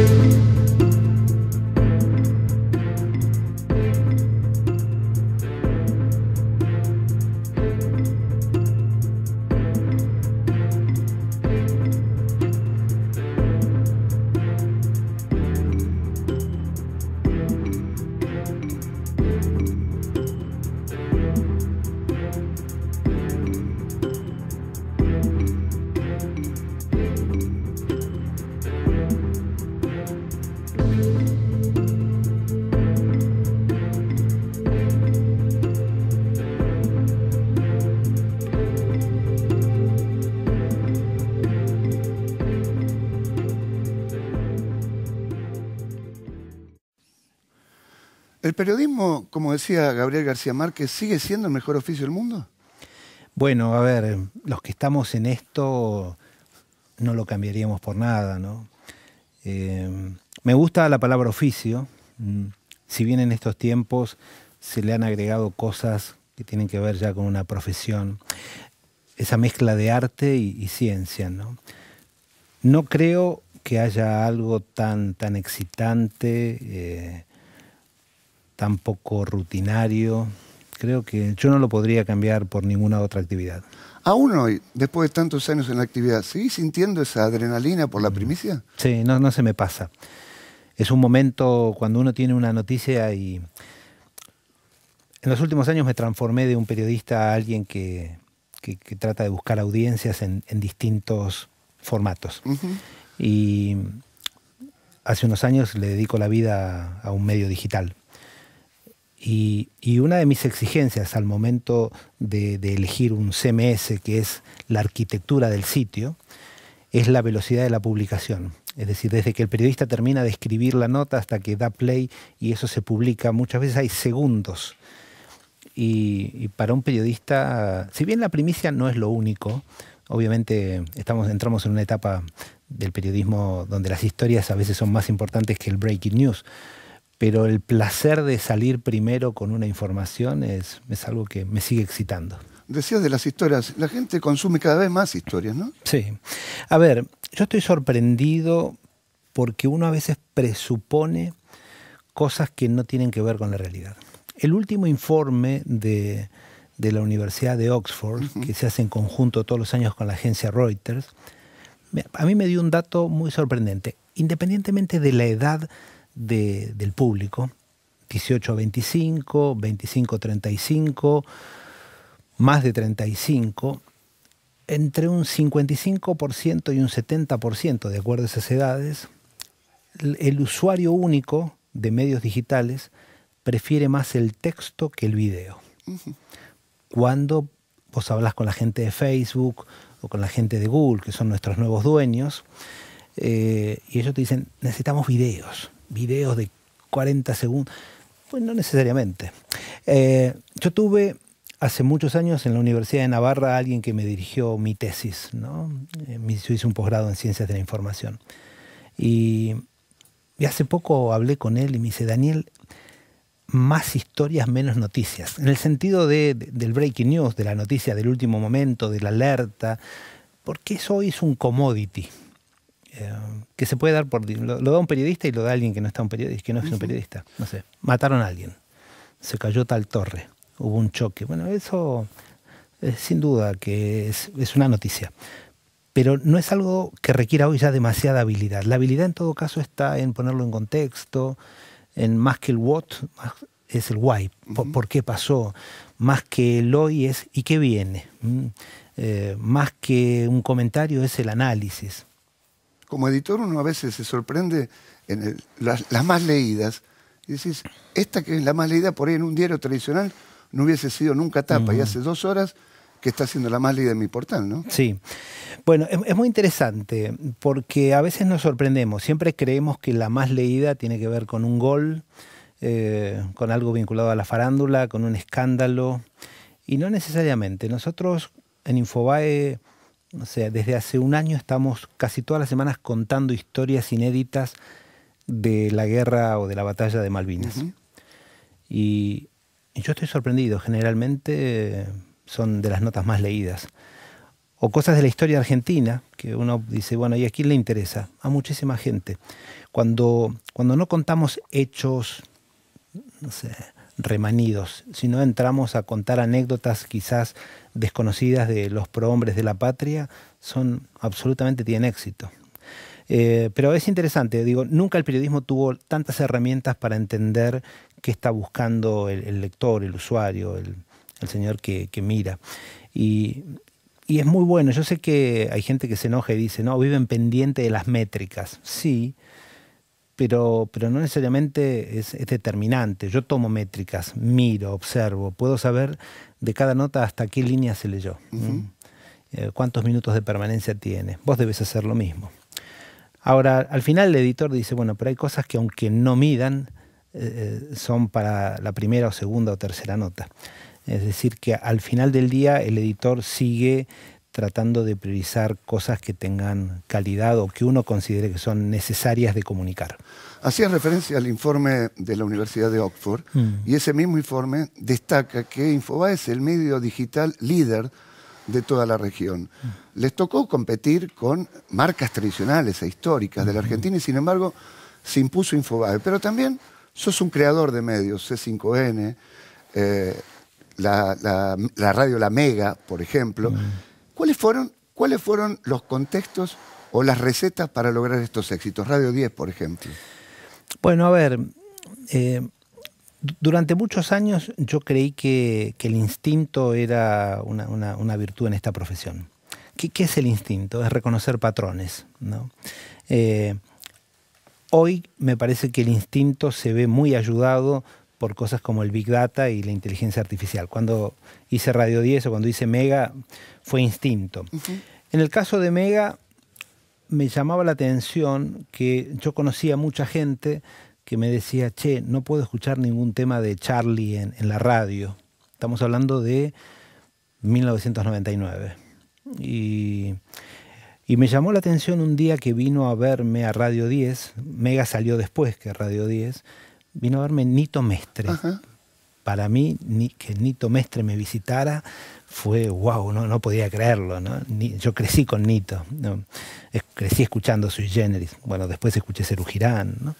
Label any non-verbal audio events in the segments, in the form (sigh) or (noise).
Thank you. periodismo, como decía Gabriel García Márquez, sigue siendo el mejor oficio del mundo? Bueno, a ver, los que estamos en esto no lo cambiaríamos por nada, ¿no? Eh, me gusta la palabra oficio, mm, si bien en estos tiempos se le han agregado cosas que tienen que ver ya con una profesión, esa mezcla de arte y, ciencia, ¿no? No creo que haya algo tan, tan excitante eh, tan poco rutinario. Creo que yo no lo podría cambiar por ninguna otra actividad. Aún hoy, después de tantos años en la actividad, ¿sigues sintiendo esa adrenalina por la mm. primicia? Sí, no, no se me pasa. Es un momento cuando uno tiene una noticia y... En los últimos años me transformé de un periodista a alguien que, trata de buscar audiencias en, distintos formatos. Y hace unos años le dedico la vida a un medio digital. Y, una de mis exigencias al momento de, elegir un CMS, que es la arquitectura del sitio, es la velocidad de la publicación. Es decir, desde que el periodista termina de escribir la nota hasta que da play y eso se publica, muchas veces hay segundos. Y, y para un periodista, si bien la primicia no es lo único, obviamente estamos, entramos en una etapa del periodismo donde las historias a veces son más importantes que el breaking news pero el placer de salir primero con una información es, es algo que me sigue excitando. Decías de las historias, la gente consume cada vez más historias, ¿no? Sí. A ver, yo estoy sorprendido porque uno a veces presupone cosas que no tienen que ver con la realidad. El último informe de, la Universidad de Oxford, que se hace en conjunto todos los años con la agencia Reuters, a mí me dio un dato muy sorprendente. Independientemente de la edad del público, 18 a 25, 25 a 35, más de 35, entre un 55% y un 70%, de acuerdo a esas edades, el usuario único de medios digitales prefiere más el texto que el video. Cuando vos hablas con la gente de Facebook o con la gente de Google, que son nuestros nuevos dueños, eh, y ellos te dicen, necesitamos videos, videos de 40 segundos. Pues no necesariamente. Eh, yo tuve hace muchos años en la Universidad de Navarra alguien que me dirigió mi tesis. ¿no? Yo eh, hice un posgrado en Ciencias de la Información. Y, hace poco hablé con él y me dice, Daniel, más historias, menos noticias. En el sentido de, del breaking news, de la noticia del último momento, de la alerta, porque eso es un commodity. Eh, que se puede dar por. Lo, da un periodista y lo da alguien que no, está un periodista, que no es un periodista. No sé. Mataron a alguien. Se cayó tal torre. Hubo un choque. Bueno, eso sin duda que es, una noticia pero no es algo que requiera hoy ya demasiada habilidad. La habilidad en todo caso está en ponerlo en contexto, en más que el what, es el why, por, qué pasó, más que el hoy es y qué viene, mm, eh, más que un comentario es el análisis como editor uno a veces se sorprende en las, más leídas y decís, esta que es la más leída por ahí en un diario tradicional no hubiese sido nunca tapa y mm. hace dos horas que está siendo la más leída en mi portal, ¿no? Sí. Bueno, es, muy interesante porque a veces nos sorprendemos, siempre creemos que la más leída tiene que ver con un gol, eh, con algo vinculado a la farándula, con un escándalo, y no necesariamente. Nosotros en Infobae o sea, desde hace un año estamos casi todas las semanas contando historias inéditas de la guerra o de la batalla de Malvinas. y, yo estoy sorprendido, generalmente eh, son de las notas más leídas. O cosas de la historia argentina, que uno dice, bueno, ¿y a quién le interesa? A muchísima gente. Cuando, cuando no contamos hechos, no sé, remanidos, sino entramos a contar anécdotas quizás desconocidas de los prohombres de la patria son absolutamente tienen éxito. Eh, pero es interesante, digo, nunca el periodismo tuvo tantas herramientas para entender qué está buscando el, lector, el usuario, el, señor que, mira. Y, es muy bueno, yo sé que hay gente que se enoja y dice, no, viven pendiente de las métricas. Sí, pero, no necesariamente es, determinante. Yo tomo métricas, miro, observo, puedo saber de cada nota hasta qué línea se leyó, eh, cuántos minutos de permanencia tiene. Vos debes hacer lo mismo. Ahora, al final el editor dice, bueno, pero hay cosas que aunque no midan, eh, eh, son para la primera o segunda o tercera nota. Es decir, que al final del día el editor sigue tratando de priorizar cosas que tengan calidad o que uno considere que son necesarias de comunicar. Hacía referencia al informe de la Universidad de Oxford mm. y ese mismo informe destaca que Infobae es el medio digital líder de toda la región. Mm. Les tocó competir con marcas tradicionales e históricas de la mm. Argentina y sin embargo se impuso Infobae. Pero también sos un creador de medios, C5N, eh, la, radio La Mega, por ejemplo, ¿Cuáles fueron, ¿Cuáles fueron los contextos o las recetas para lograr estos éxitos? Radio 10, por ejemplo. Bueno, a ver, eh, durante muchos años yo creí que, el instinto era una, virtud en esta profesión. ¿Qué, es el instinto? Es reconocer patrones. Eh, hoy me parece que el instinto se ve muy ayudado por cosas como el Big Data y la inteligencia artificial. Cuando hice Radio 10 o cuando hice Mega, fue instinto. En el caso de Mega, me llamaba la atención que yo conocía mucha gente que me decía, che, no puedo escuchar ningún tema de Charlie en, la radio. Estamos hablando de 1999. Y, y, me llamó la atención un día que vino a verme a Radio 10, Mega salió después que Radio 10, vino a verme Nito Mestre. Para mí, que Nito Mestre me visitara fue wow, no, no podía creerlo. yo crecí con Nito, crecí escuchando Sui Generis. Bueno, después escuché Cerugirán.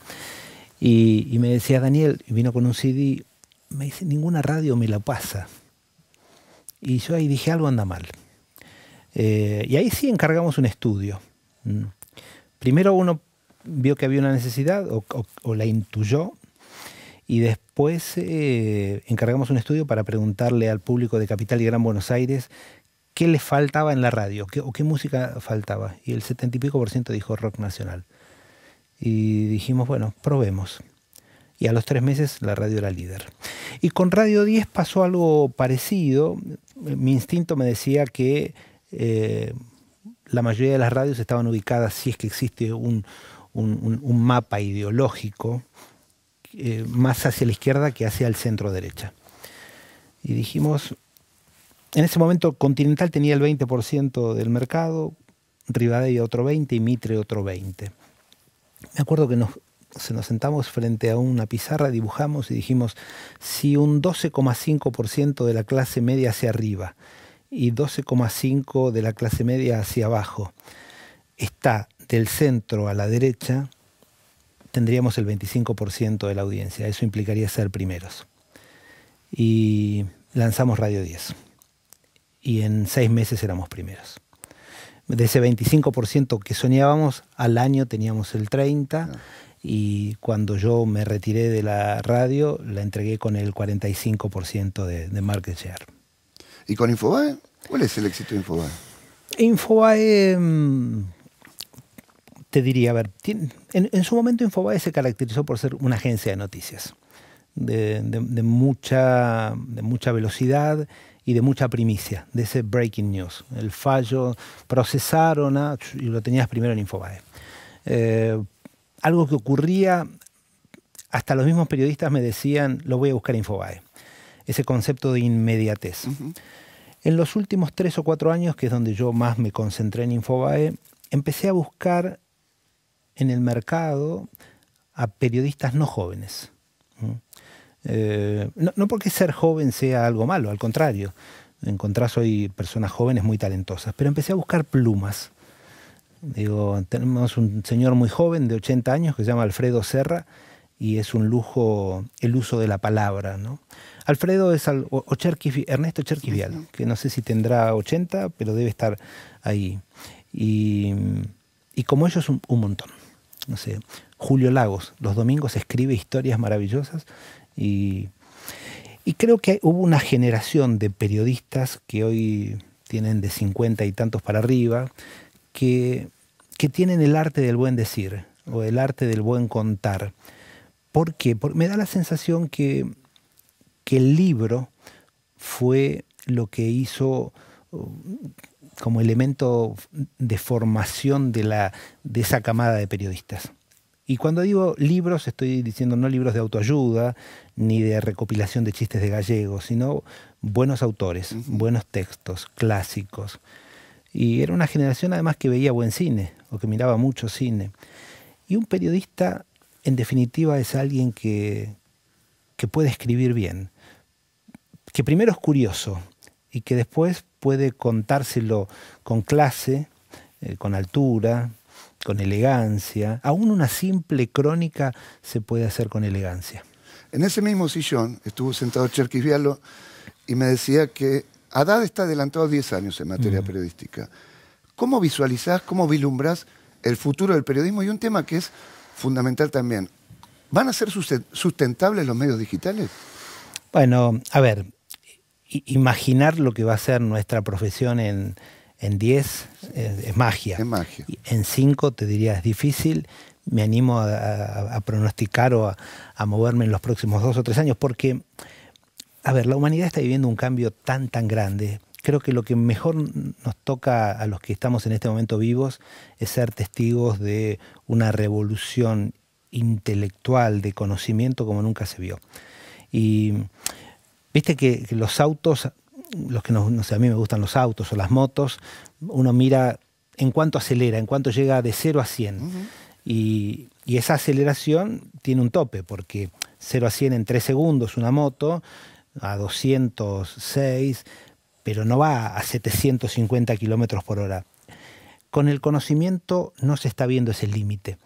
Y, me decía Daniel, vino con un CD, me dice, ninguna radio me la pasa. Y yo ahí dije, algo anda mal. Eh, y ahí sí encargamos un estudio. Mm. Primero uno vio que había una necesidad o la intuyó y después eh, encargamos un estudio para preguntarle al público de Capital y Gran Buenos Aires qué le faltaba en la radio qué, o qué música faltaba. Y el setenta y pico por ciento dijo rock nacional. Y dijimos, bueno, probemos. Y a los tres meses la radio era líder. Y con Radio 10 pasó algo parecido. Mi instinto me decía que eh, la mayoría de las radios estaban ubicadas, si es que existe un mapa ideológico eh, más hacia la izquierda que hacia el centro derecha. Y dijimos, en ese momento Continental tenía el 20% del mercado, Rivadavia otro 20% y Mitre otro 20%. Me acuerdo que se nos sentamos frente a una pizarra, dibujamos y dijimos, si un 12,5% de la clase media hacia arriba y 12,5% de la clase media hacia abajo está del centro a la derecha, tendríamos el 25% de la audiencia. Eso implicaría ser primeros. Y lanzamos Radio 10. Y en seis meses éramos primeros. De ese 25% que soñábamos, al año teníamos el 30%. Ah. Y cuando yo me retiré de la radio, la entregué con el 45% de, de market share. ¿Y con Infobae? ¿Cuál es el éxito de Infobae? Infobae... Mm, te diría, a ver, en, su momento Infobae se caracterizó por ser una agencia de noticias, de, mucha, de mucha velocidad y de mucha primicia, de ese breaking news. El fallo, procesaron y lo tenías primero en Infobae. Eh, algo que ocurría, hasta los mismos periodistas me decían, lo voy a buscar en Infobae, ese concepto de inmediatez. En los últimos tres o cuatro años, que es donde yo más me concentré en Infobae, empecé a buscar en el mercado a periodistas no jóvenes. Eh, no, porque ser joven sea algo malo, al contrario. Encontrás hoy personas jóvenes muy talentosas, pero empecé a buscar plumas. Digo, tenemos un señor muy joven de 80 años que se llama Alfredo Serra y es un lujo el uso de la palabra. Alfredo es Ernesto Cherquivial, que no sé si tendrá 80, pero debe estar ahí. Y, como ellos, un montón no sé, Julio Lagos, los domingos escribe historias maravillosas y, creo que hubo una generación de periodistas que hoy tienen de 50 y tantos para arriba, que, tienen el arte del buen decir o el arte del buen contar. ¿Por qué? Porque me da la sensación que, que el libro fue lo que hizo como elemento de formación de, la, de esa camada de periodistas. Y cuando digo libros, estoy diciendo no libros de autoayuda ni de recopilación de chistes de gallegos, sino buenos autores, buenos textos, clásicos. Y era una generación además que veía buen cine o que miraba mucho cine. Y un periodista, en definitiva, es alguien que, que puede escribir bien, que primero es curioso y que después puede contárselo con clase, eh, con altura, con elegancia. Aún una simple crónica se puede hacer con elegancia. En ese mismo sillón estuvo sentado vialo y me decía que Haddad está adelantado 10 años en materia mm. periodística. ¿Cómo visualizás, cómo vislumbrás el futuro del periodismo? Y un tema que es fundamental también. ¿Van a ser sustentables los medios digitales? Bueno, a ver, imaginar lo que va a ser nuestra profesión en, 10 es, magia. magia. En 5 te diría es difícil. Me animo a, pronosticar o a, moverme en los próximos dos o tres años porque, a ver, la humanidad está viviendo un cambio tan, tan grande. Creo que lo que mejor nos toca a los que estamos en este momento vivos es ser testigos de una revolución intelectual, de conocimiento como nunca se vio. Y Viste que, los autos, los que no, sé, a mí me gustan los autos o las motos, uno mira en cuánto acelera, en cuánto llega de 0 a 100. y, esa aceleración tiene un tope, porque 0 a 100 en 3 segundos una moto, a 206, pero no va a 750 kilómetros por hora. Con el conocimiento no se está viendo ese límite.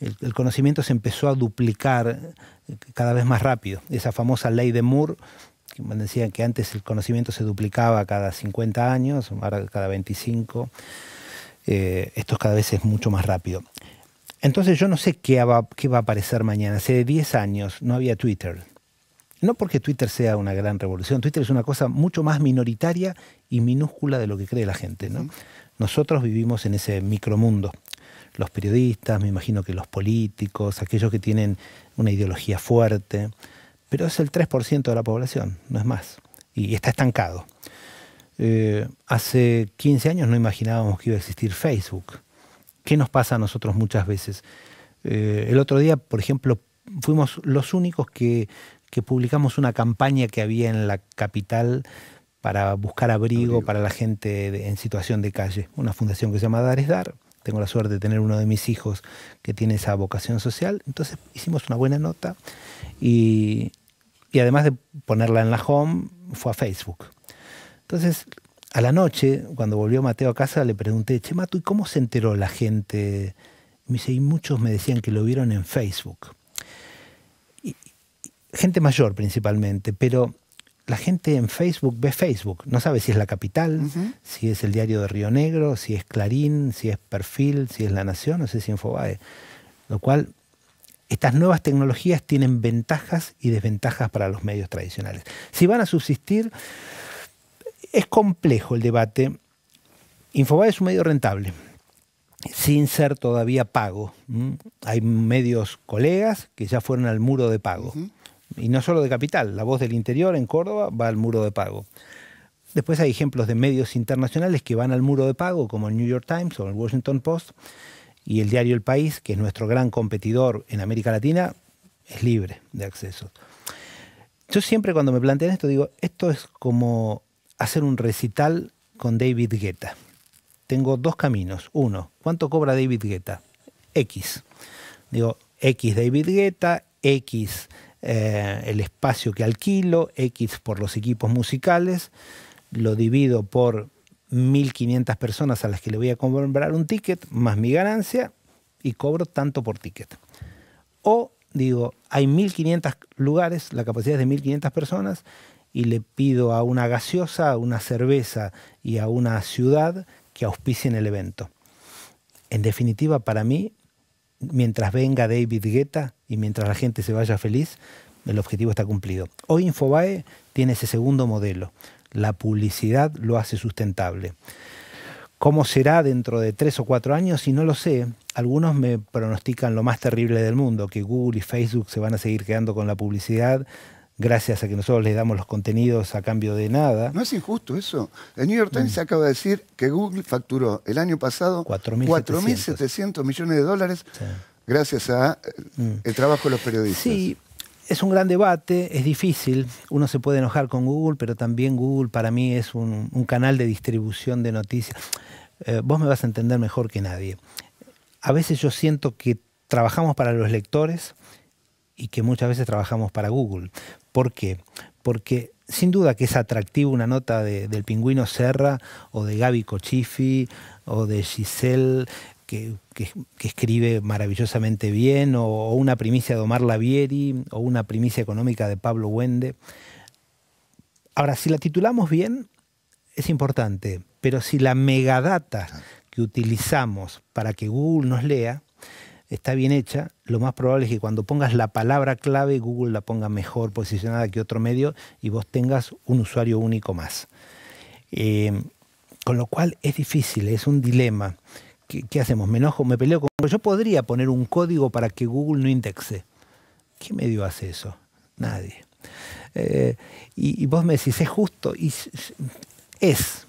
el, conocimiento se empezó a duplicar eh, cada vez más rápido. Esa famosa ley de Moore decían que antes el conocimiento se duplicaba cada 50 años, ahora cada 25. Eh, esto cada vez es mucho más rápido. Entonces yo no sé qué va, qué va a aparecer mañana. Hace 10 años no había Twitter. No porque Twitter sea una gran revolución, Twitter es una cosa mucho más minoritaria y minúscula de lo que cree la gente. Nosotros vivimos en ese micromundo. Los periodistas, me imagino que los políticos, aquellos que tienen una ideología fuerte, pero es el 3% de la población, no es más, y está estancado. Eh, hace 15 años no imaginábamos que iba a existir Facebook. ¿Qué nos pasa a nosotros muchas veces? Eh, el otro día, por ejemplo, fuimos los únicos que, publicamos una campaña que había en la capital para buscar abrigo, para la gente en situación de calle. Una fundación que se llama Dar es Dar. Tengo la suerte de tener uno de mis hijos que tiene esa vocación social. Entonces hicimos una buena nota y, y además de ponerla en la home, fue a Facebook. Entonces, a la noche, cuando volvió Mateo a casa, le pregunté, Che, Mato, ¿y cómo se enteró la gente? Me dice, y muchos me decían que lo vieron en Facebook. gente mayor principalmente, pero la gente en Facebook ve Facebook, no sabe si es la capital, si es el diario de Río Negro, si es Clarín, si es Perfil, si es La Nación, no sé si Infobae. Lo cual estas nuevas tecnologías tienen ventajas y desventajas para los medios tradicionales. Si van a subsistir, es complejo el debate. Infobae es un medio rentable, sin ser todavía pago. Hay medios colegas que ya fueron al muro de pago. Y no solo de capital, la voz del interior en Córdoba va al muro de pago. Después hay ejemplos de medios internacionales que van al muro de pago, como el New York Times o el Washington Post, y el diario El País, que es nuestro gran competidor en América Latina, es libre de acceso. Yo siempre cuando me plantean esto digo, esto es como hacer un recital con David Guetta. Tengo dos caminos. Uno, ¿cuánto cobra David Guetta? X. Digo, X David Guetta, X eh, el espacio que alquilo, X por los equipos musicales, lo divido por 1.500 personas a las que le voy a comprar un ticket, más mi ganancia, y cobro tanto por ticket. O digo, hay 1.500 lugares, la capacidad es de 1.500 personas, y le pido a una gaseosa, a una cerveza y a una ciudad que auspicien el evento. En definitiva, para mí, mientras venga David Guetta y mientras la gente se vaya feliz, el objetivo está cumplido. Hoy Infobae tiene ese segundo modelo. La publicidad lo hace sustentable. ¿Cómo será dentro de tres o cuatro años? Si no lo sé, algunos me pronostican lo más terrible del mundo, que Google y Facebook se van a seguir quedando con la publicidad gracias a que nosotros les damos los contenidos a cambio de nada. No es injusto eso. El New York Times mm. acaba de decir que Google facturó el año pasado 4.700 millones de dólares gracias al eh, mm. trabajo de los periodistas. Sí, es un gran debate, es difícil. Uno se puede enojar con Google, pero también Google para mí es un, canal de distribución de noticias. Eh, vos me vas a entender mejor que nadie. A veces yo siento que trabajamos para los lectores y que muchas veces trabajamos para Google. ¿Por qué? Porque sin duda que es atractivo una nota del pingüino Serra o de Gaby Cochifi o de Giselle que, escribe maravillosamente bien, o, una primicia de Omar Lavieri, o una primicia económica de Pablo Wende. Ahora, si la titulamos bien, es importante, pero si la megadata ah. que utilizamos para que Google nos lea está bien hecha, lo más probable es que cuando pongas la palabra clave, Google la ponga mejor posicionada que otro medio y vos tengas un usuario único más. Eh, con lo cual es difícil, es un dilema ¿qué, hacemos? ¿Me enojo? ¿Me peleo con Yo podría poner un código para que Google no indexe. ¿Qué medio hace eso? Nadie. Eh, y, vos me decís, es justo. Y es.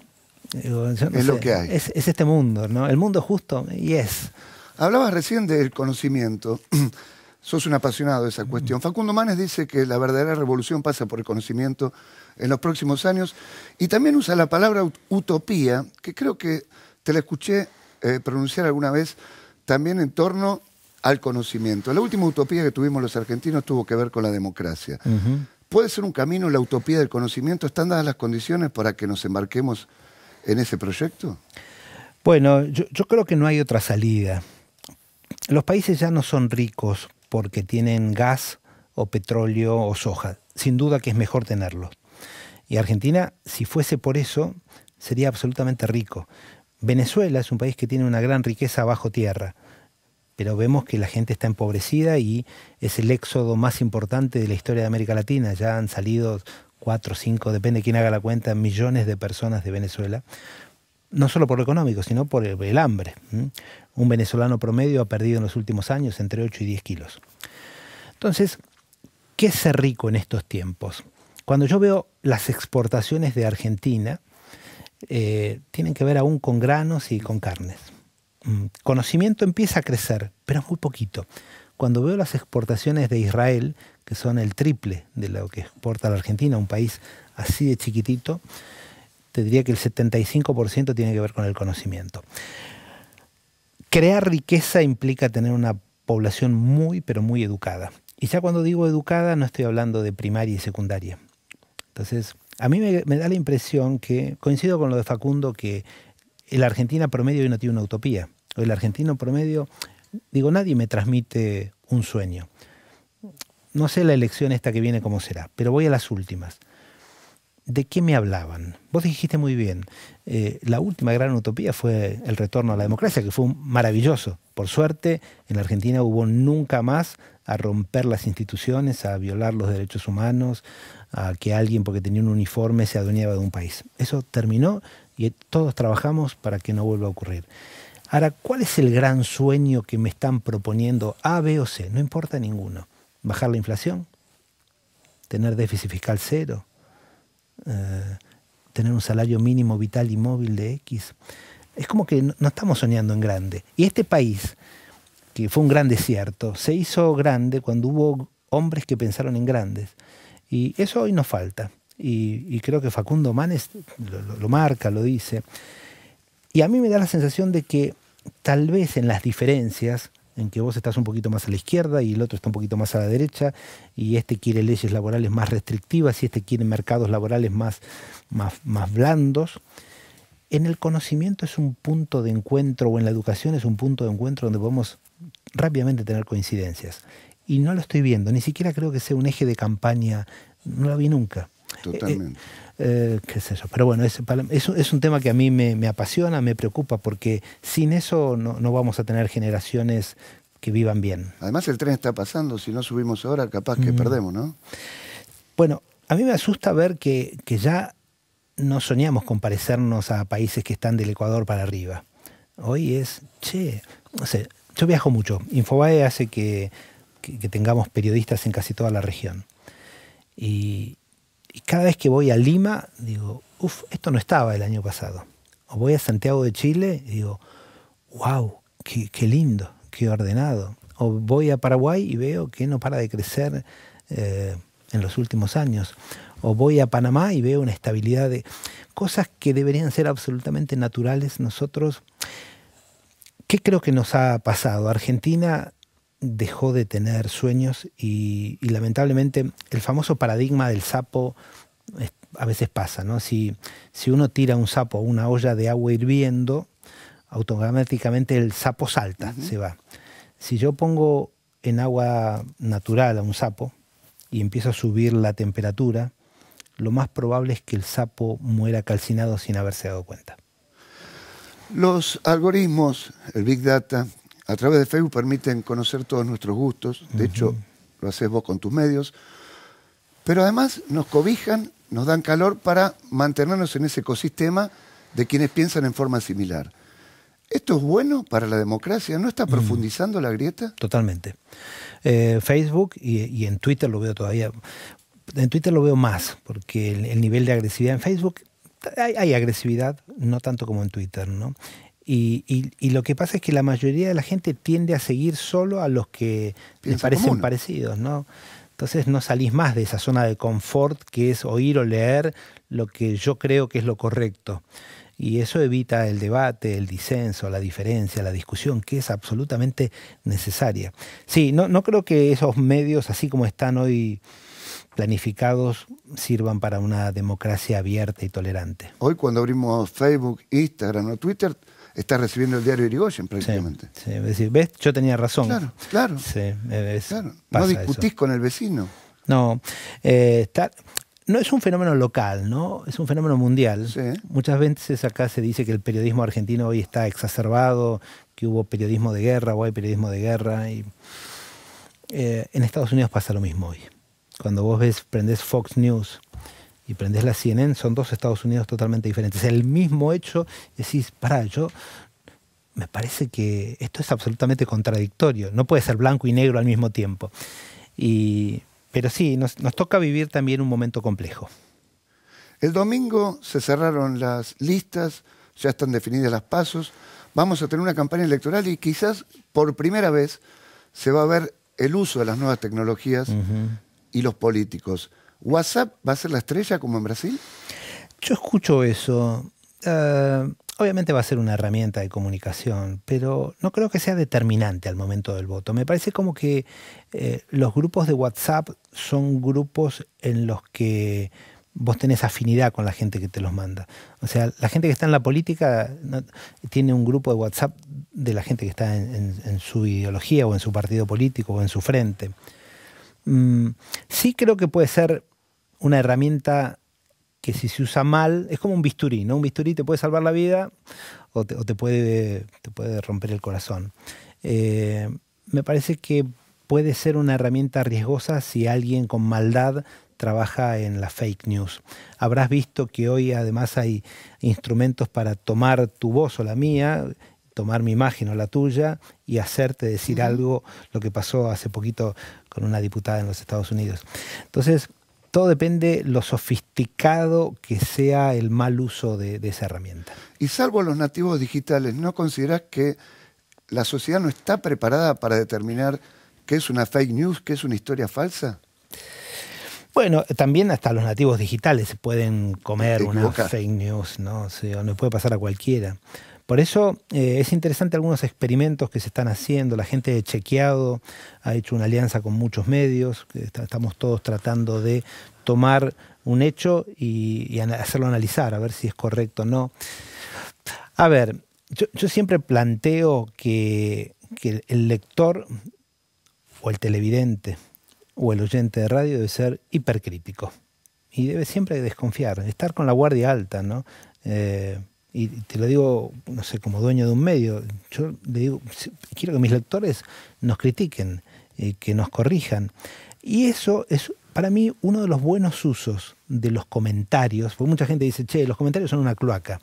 es lo que hay. Es, es, este mundo, ¿no? El mundo justo y es. Hablabas recién del conocimiento. (clears throat) Sos un apasionado de esa cuestión. Facundo Manes dice que la verdadera revolución pasa por el conocimiento en los próximos años y también usa la palabra utopía, que creo que te la escuché eh, pronunciar alguna vez también en torno al conocimiento. La última utopía que tuvimos los argentinos tuvo que ver con la democracia. ¿Puede ser un camino la utopía del conocimiento? ¿Están dadas las condiciones para que nos embarquemos en ese proyecto? Bueno, yo, creo que no hay otra salida. Los países ya no son ricos porque tienen gas o petróleo o soja. Sin duda que es mejor tenerlo... Y Argentina, si fuese por eso, sería absolutamente rico. Venezuela es un país que tiene una gran riqueza bajo tierra, pero vemos que la gente está empobrecida y es el éxodo más importante de la historia de América Latina. Ya han salido cuatro, cinco, depende quién haga la cuenta, millones de personas de Venezuela, no solo por lo económico, sino por el, hambre. Un venezolano promedio ha perdido en los últimos años entre 8 y 10 kilos. Entonces, ¿qué es ser rico en estos tiempos? Cuando yo veo las exportaciones de Argentina, eh, tienen que ver aún con granos y con carnes. Mm, conocimiento empieza a crecer, pero muy poquito. Cuando veo las exportaciones de Israel, que son el triple de lo que exporta la Argentina, un país así de chiquitito, te diría que el 75% tiene que ver con el conocimiento. Crear riqueza implica tener una población muy, pero muy educada. Y ya cuando digo educada no estoy hablando de primaria y secundaria. Entonces, a mí me, da la impresión que, coincido con lo de Facundo, que el argentino promedio hoy no tiene una utopía. El argentino promedio, digo, nadie me transmite un sueño. No sé la elección esta que viene cómo será, pero voy a las últimas. ¿De qué me hablaban? Vos dijiste muy bien, eh, la última gran utopía fue el retorno a la democracia, que fue maravilloso. Por suerte, en la Argentina hubo nunca más a romper las instituciones, a violar los derechos humanos, a que alguien porque tenía un uniforme se adueñaba de un país. Eso terminó y todos trabajamos para que no vuelva a ocurrir. Ahora, ¿cuál es el gran sueño que me están proponiendo A, B o C? No importa ninguno. ¿Bajar la inflación? ¿Tener déficit fiscal cero? Eh, ¿Tener un salario mínimo vital y móvil de X? Es como que no estamos soñando en grande. Y este país, que fue un gran desierto, se hizo grande cuando hubo hombres que pensaron en grandes. Y eso hoy nos falta. Y, creo que Facundo Manes lo, marca, lo dice. Y a mí me da la sensación de que tal vez en las diferencias, en que vos estás un poquito más a la izquierda y el otro está un poquito más a la derecha, y este quiere leyes laborales más restrictivas y este quiere mercados laborales más, más, más blandos. En el conocimiento es un punto de encuentro, o en la educación es un punto de encuentro donde podemos rápidamente tener coincidencias y no lo estoy viendo. Ni siquiera creo que sea un eje de campaña, no lo vi nunca. Totalmente. Eh, eh, qué sé yo. Pero bueno, es, es, un tema que a mí me, apasiona, me preocupa, porque sin eso no, vamos a tener generaciones que vivan bien. Además el tren está pasando, si no subimos ahora capaz que mm. perdemos, ¿no? Bueno, a mí me asusta ver que, que, ya no soñamos con parecernos a países que están del Ecuador para arriba. Hoy es, che, no sé, yo viajo mucho. Infobae hace que que, tengamos periodistas en casi toda la región. Y, cada vez que voy a Lima, digo, uff, esto no estaba el año pasado. O voy a Santiago de Chile y digo, wow, qué, lindo, qué ordenado. O voy a Paraguay y veo que no para de crecer eh, en los últimos años. O voy a Panamá y veo una estabilidad de cosas que deberían ser absolutamente naturales nosotros. ¿Qué creo que nos ha pasado? Argentina dejó de tener sueños y, lamentablemente el famoso paradigma del sapo eh, a veces pasa, ¿no? Si, uno tira un sapo a una olla de agua hirviendo, automáticamente el sapo salta, se va. Si yo pongo en agua natural a un sapo y empiezo a subir la temperatura, lo más probable es que el sapo muera calcinado sin haberse dado cuenta. Los algoritmos, el Big Data, a través de Facebook permiten conocer todos nuestros gustos. De hecho, lo haces vos con tus medios. Pero además nos cobijan, nos dan calor para mantenernos en ese ecosistema de quienes piensan en forma similar. ¿Esto es bueno para la democracia? ¿No está mm. profundizando la grieta? Totalmente. Eh, Facebook y, en Twitter lo veo todavía. En Twitter lo veo más, porque el, nivel de agresividad en Facebook, hay, agresividad, no tanto como en Twitter, ¿no? Y, lo que pasa es que la mayoría de la gente tiende a seguir solo a los que les parecen parecidos, ¿no? Entonces no salís más de esa zona de confort que es oír o leer lo que yo creo que es lo correcto. Y eso evita el debate, el disenso, la diferencia, la discusión, que es absolutamente necesaria. Sí, no, no creo que esos medios, así como están hoy planificados, sirvan para una democracia abierta y tolerante. Hoy cuando abrimos Facebook, Instagram o Twitter, estás recibiendo el diario Irigoyen prácticamente. Sí, Es decir, ¿ves? Yo tenía razón. Claro, claro. claro. No discutís con el vecino. No, eh, está, no es un fenómeno local, ¿no? Es un fenómeno mundial. Muchas veces acá se dice que el periodismo argentino hoy está exacerbado, que hubo periodismo de guerra o hay periodismo de guerra. Y, eh, en Estados Unidos pasa lo mismo hoy. Cuando vos ves, prendés Fox News y prendés la CNN, son dos Estados Unidos totalmente diferentes. El mismo hecho, decís, para yo me parece que esto es absolutamente contradictorio, no puede ser blanco y negro al mismo tiempo. Y, pero sí, nos, toca vivir también un momento complejo. El domingo se cerraron las listas, ya están definidas las pasos, vamos a tener una campaña electoral y quizás por primera vez se va a ver el uso de las nuevas tecnologías y los políticos. ¿WhatsApp va a ser la estrella como en Brasil? Yo escucho eso. Eh, obviamente va a ser una herramienta de comunicación, pero no creo que sea determinante al momento del voto. Me parece como que eh, los grupos de WhatsApp son grupos en los que vos tenés afinidad con la gente que te los manda. O sea, la gente que está en la política tiene un grupo de WhatsApp de la gente que está en, su ideología o en su partido político o en su frente. Mm, sí creo que puede ser una herramienta que si se usa mal, es como un bisturí, ¿no? Un bisturí te puede salvar la vida o te, puede, romper el corazón. Eh, me parece que puede ser una herramienta riesgosa si alguien con maldad trabaja en la fake news. Habrás visto que hoy además hay instrumentos para tomar tu voz o la mía tomar mi imagen o la tuya y hacerte decir algo, lo que pasó hace poquito con una diputada en los Estados Unidos. Entonces, todo depende lo sofisticado que sea el mal uso de, esa herramienta. Y salvo los nativos digitales, ¿no consideras que la sociedad no está preparada para determinar qué es una fake news, qué es una historia falsa? Bueno, también hasta los nativos digitales pueden comer una fake news, ¿no? O nos puede pasar a cualquiera. Por eso eh, es interesante algunos experimentos que se están haciendo. La gente de Chequeado ha hecho una alianza con muchos medios. Estamos todos tratando de tomar un hecho y, hacerlo analizar, a ver si es correcto o no. A ver, yo, siempre planteo que, el lector o el televidente o el oyente de radio debe ser hipercrítico y debe siempre desconfiar, estar con la guardia alta, ¿no? Eh, y te lo digo, no sé, como dueño de un medio, yo le digo, quiero que mis lectores nos critiquen, eh, que nos corrijan. Y eso es para mí uno de los buenos usos de los comentarios, porque mucha gente dice, che, los comentarios son una cloaca.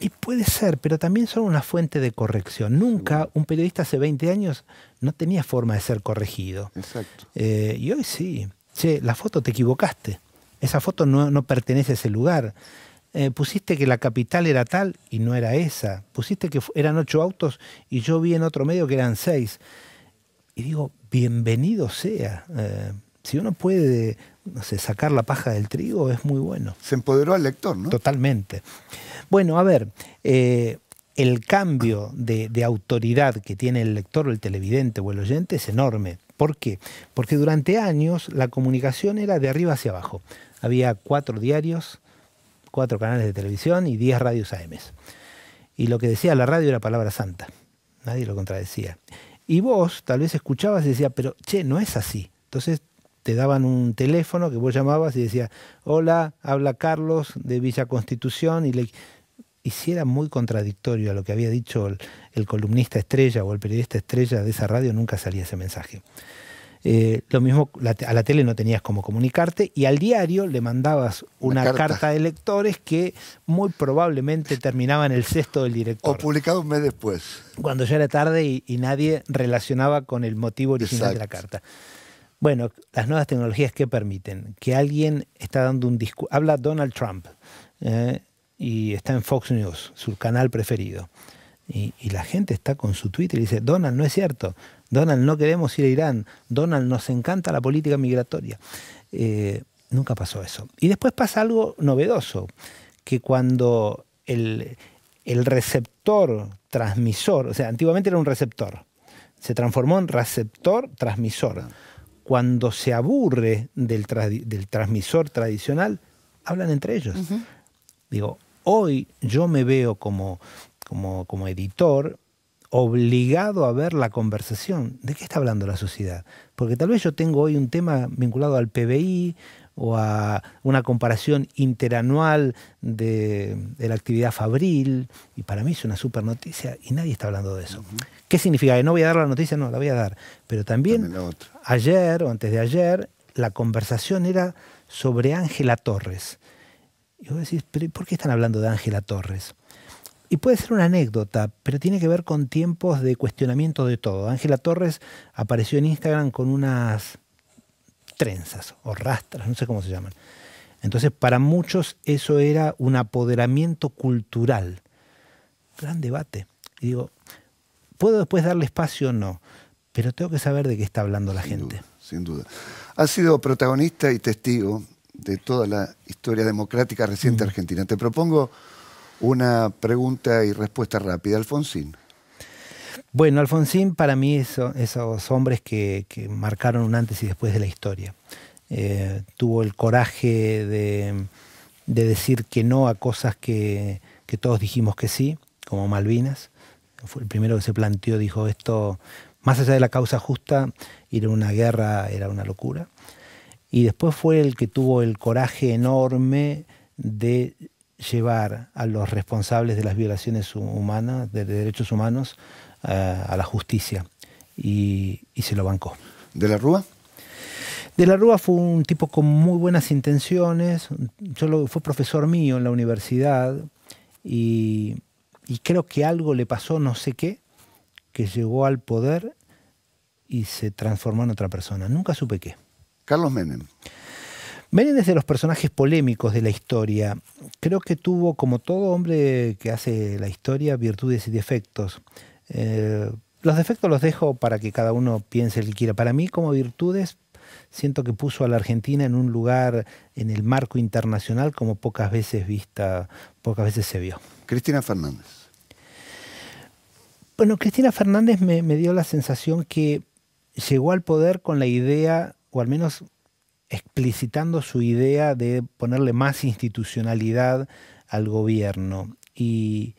Y puede ser, pero también son una fuente de corrección. Nunca un periodista hace 20 años no tenía forma de ser corregido. Exacto. Eh, y hoy sí. Che, la foto te equivocaste. Esa foto no, no pertenece a ese lugar. Eh, pusiste que la capital era tal y no era esa. Pusiste que eran ocho autos y yo vi en otro medio que eran seis. Y digo, bienvenido sea. Eh, si uno puede, sacar la paja del trigo, es muy bueno. Se empoderó al lector, ¿no? Totalmente. Bueno, a ver, eh, el cambio de, de, autoridad que tiene el lector o el televidente o el oyente es enorme. ¿Por qué? Porque durante años la comunicación era de arriba hacia abajo. Había cuatro diarios, cuatro canales de televisión y diez radios AM. Y lo que decía la radio era palabra santa. Nadie lo contradecía. Y vos tal vez escuchabas y decías, pero che, no es así. Entonces te daban un teléfono que vos llamabas y decías, hola, habla Carlos de Villa Constitución. Y le hiciera muy contradictorio a lo que había dicho el columnista estrella o el periodista estrella de esa radio, nunca salía ese mensaje. Eh, lo mismo, a la tele no tenías cómo comunicarte y al diario le mandabas una, carta. de lectores que muy probablemente terminaba en el sexto del director. O publicado un mes después. Cuando ya era tarde y, nadie relacionaba con el motivo original de la carta. Bueno, las nuevas tecnologías que permiten que alguien está dando un discurso, habla Donald Trump eh, y está en Fox News, su canal preferido. y, la gente está con su Twitter y dice, Donald, no es cierto. Donald, no queremos ir a Irán. Donald, nos encanta la política migratoria. Eh, nunca pasó eso. Y después pasa algo novedoso, que cuando el, receptor transmisor, o sea, antiguamente era un receptor, se transformó en receptor transmisor. Ah. Cuando se aburre del, transmisor tradicional, hablan entre ellos. Digo, hoy yo me veo como editor obligado a ver la conversación. ¿De qué está hablando la sociedad? Porque tal vez yo tengo hoy un tema vinculado al PBI o a una comparación interanual de, la actividad fabril, y para mí es una super noticia, y nadie está hablando de eso. ¿Qué significa? ¿Que no voy a dar la noticia? No, la voy a dar. Pero también, ayer o antes de ayer, la conversación era sobre Ángela Torres. Y vos decís, ¿pero ¿por qué están hablando de Ángela Torres? Y puede ser una anécdota, pero tiene que ver con tiempos de cuestionamiento de todo. Ángela Torres apareció en Instagram con unas trenzas o rastras, no sé cómo se llaman. Entonces, para muchos eso era un apoderamiento cultural. Gran debate. Y digo, ¿puedo después darle espacio o no? Pero tengo que saber de qué está hablando la gente. sin duda. Ha sido protagonista y testigo de toda la historia democrática reciente mm. argentina. Te propongo una pregunta y respuesta rápida, Alfonsín. Bueno, Alfonsín para mí es esos hombres que, marcaron un antes y después de la historia. Eh, tuvo el coraje de, decir que no a cosas que, que, todos dijimos que sí, como Malvinas. Fue el primero que se planteó, dijo esto, más allá de la causa justa, ir a una guerra era una locura. Y después fue el que tuvo el coraje enorme de llevar a los responsables de las violaciones humanas, de derechos humanos, a la justicia. Y, se lo bancó. ¿De la Rúa? De la Rúa fue un tipo con muy buenas intenciones. Yo lo, fue profesor mío en la universidad y, y creo que algo le pasó, no sé qué, que llegó al poder y se transformó en otra persona. Nunca supe qué. Carlos Menem. Menem desde los personajes polémicos de la historia, creo que tuvo, como todo hombre que hace la historia, virtudes y defectos. Eh, los defectos los dejo para que cada uno piense el que quiera. Para mí, como virtudes, siento que puso a la Argentina en un lugar en el marco internacional como pocas veces vista, pocas veces se vio. Cristina Fernández. Bueno, Cristina Fernández me dio la sensación que llegó al poder con la idea, o al menos explicitando su idea de ponerle más institucionalidad al gobierno. Y,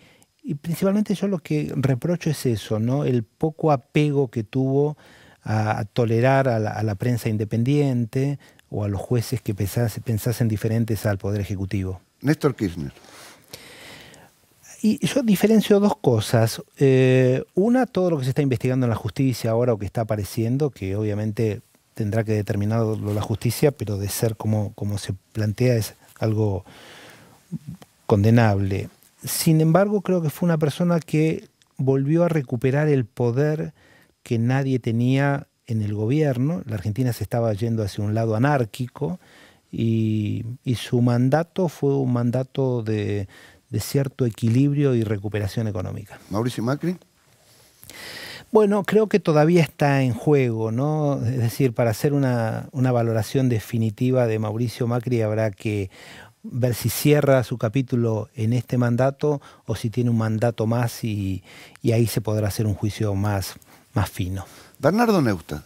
principalmente yo lo que reprocho es eso, ¿no? El poco apego que tuvo a, tolerar a la, prensa independiente o a los jueces que pensasen diferentes al Poder Ejecutivo. Néstor Kirchner. Y yo diferencio dos cosas. Eh, una, todo lo que se está investigando en la justicia ahora o que está apareciendo, que obviamente tendrá que determinarlo la justicia, pero de ser como, como se plantea es algo condenable. Sin embargo, creo que fue una persona que volvió a recuperar el poder que nadie tenía en el gobierno. La Argentina se estaba yendo hacia un lado anárquico y, y su mandato fue un mandato de, de cierto equilibrio y recuperación económica. Mauricio Macri. Bueno, creo que todavía está en juego, ¿no? Es decir, para hacer una, valoración definitiva de Mauricio Macri habrá que ver si cierra su capítulo en este mandato o si tiene un mandato más y, ahí se podrá hacer un juicio más, más fino. Bernardo Neusta.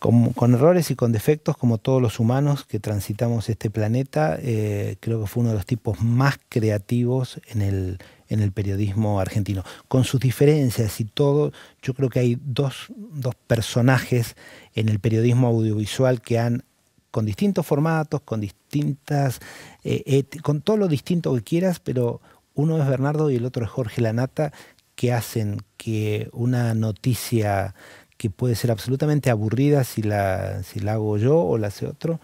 Con, errores y con defectos, como todos los humanos que transitamos este planeta, eh, creo que fue uno de los tipos más creativos en el, en el periodismo argentino. Con sus diferencias y todo, yo creo que hay dos, dos personajes en el periodismo audiovisual que han con distintos formatos, con distintas, eh, con todo lo distinto que quieras, pero uno es Bernardo y el otro es Jorge Lanata, que hacen que una noticia que puede ser absolutamente aburrida si la, si la hago yo o la hace otro,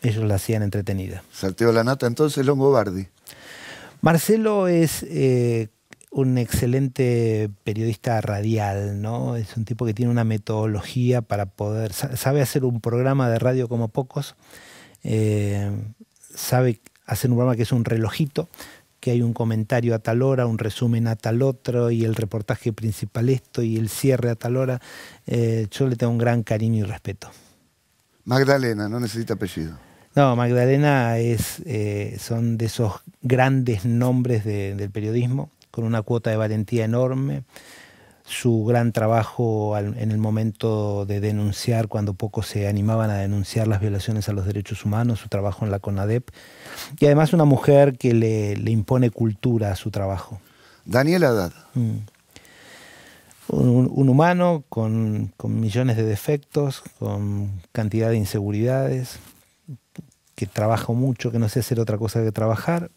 ellos la hacían entretenida. Santiago Lanata, nata entonces Longobardi. Marcelo es eh, un excelente periodista radial, ¿no? Es un tipo que tiene una metodología para poder, sabe hacer un programa de radio como pocos, eh, sabe hacer un programa que es un relojito, que hay un comentario a tal hora, un resumen a tal otro, y el reportaje principal esto, y el cierre a tal hora. Eh, yo le tengo un gran cariño y respeto. Magdalena, no necesita apellido. No, Magdalena es, eh, son de esos grandes nombres del periodismo, con una cuota de valentía enorme. Su gran trabajo en el momento de denunciar, cuando pocos se animaban a denunciar las violaciones a los derechos humanos, su trabajo en la CONADEP. Y además una mujer que le, impone cultura a su trabajo. Daniel Haddad. Mm. Un, humano con, con millones de defectos, con cantidad de inseguridades, que trabajo mucho, que no sé hacer otra cosa que trabajar,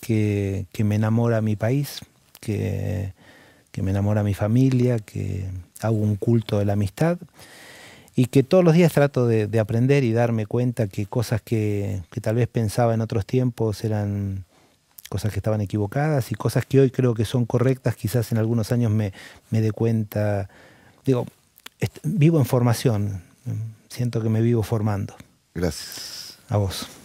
que, me enamora mi país, que, me enamora mi familia, que hago un culto de la amistad y que todos los días trato de, aprender y darme cuenta que cosas que, tal vez pensaba en otros tiempos eran cosas que estaban equivocadas y cosas que hoy creo que son correctas, quizás en algunos años me, me dé cuenta. Digo, vivo en formación, siento que me vivo formando. Gracias. A vos.